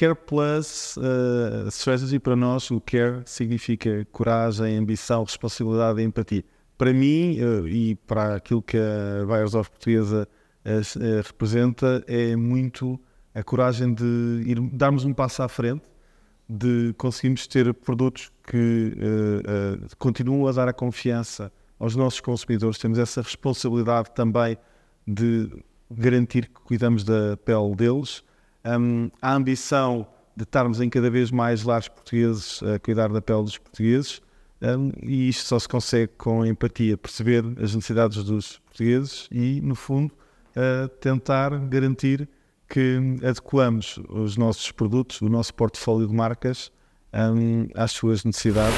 care plus uh, eh, strategy para nós, o care significa coragem, ambição, responsabilidade e empatia. Para mim uh, e para aquilo que a of portuguesa uh, representa, é muito a coragem de ir, darmos um passo à frente, de conseguirmos ter produtos que continuam a dar a confiança aos nossos consumidores. Temos essa responsabilidade também de garantir que cuidamos da pele deles um, a ambição de estarmos em cada vez mais lares portugueses a cuidar da pele dos portugueses um, e isto só se consegue com empatia, perceber as necessidades dos portugueses e, no fundo, tentar garantir que adequamos os nossos produtos, o nosso portfólio de marcas um, às suas necessidades.